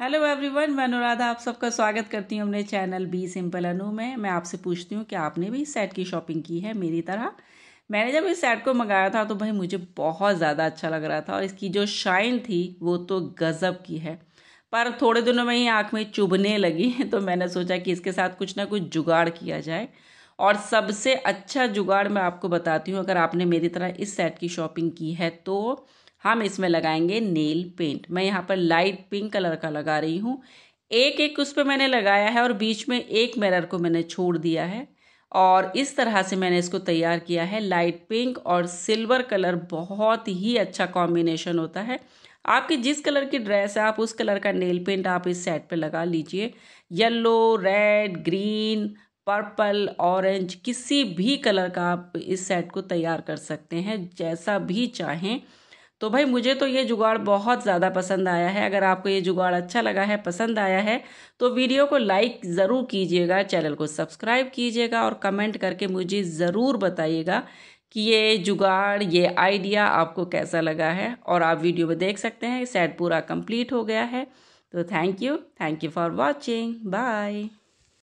hello everyone मैं अनुराधा आप सबका स्वागत करती हूँ अपने चैनल बी सिंपल अनु में मैं आपसे पूछती हूँ कि आपने भी इस सेट की शॉपिंग की है मेरी तरह मैंने जब इस सेट को मंगाया था तो भाई मुझे बहुत ज़्यादा अच्छा लग रहा था और इसकी जो शाइन थी वो तो गज़ब की है पर थोड़े दिनों में ही आँख में चुभने लगी तो मैंने सोचा कि इसके साथ कुछ ना कुछ जुगाड़ किया जाए और सबसे अच्छा जुगाड़ मैं आपको बताती हूँ अगर आपने मेरी तरह इस सेट की शॉपिंग की है तो हम इसमें लगाएंगे नेल पेंट मैं यहाँ पर लाइट पिंक कलर का लगा रही हूँ एक एक उस पर मैंने लगाया है और बीच में एक मिरर को मैंने छोड़ दिया है और इस तरह से मैंने इसको तैयार किया है लाइट पिंक और सिल्वर कलर बहुत ही अच्छा कॉम्बिनेशन होता है आपकी जिस कलर की ड्रेस है आप उस कलर का नेल पेंट आप इस सेट पे लगा लीजिए yellow red green purple orange किसी भी कलर का आप इस सेट को तैयार कर सकते हैं जैसा भी चाहें तो भाई मुझे तो ये जुगाड़ बहुत ज़्यादा पसंद आया है अगर आपको ये जुगाड़ अच्छा लगा है पसंद आया है तो वीडियो को लाइक ज़रूर कीजिएगा चैनल को सब्सक्राइब कीजिएगा और कमेंट करके मुझे ज़रूर बताइएगा कि ये जुगाड़ ये आइडिया आपको कैसा लगा है और आप वीडियो में देख सकते हैं सेट पूरा कंप्लीट हो गया है तो thank you thank you for watching bye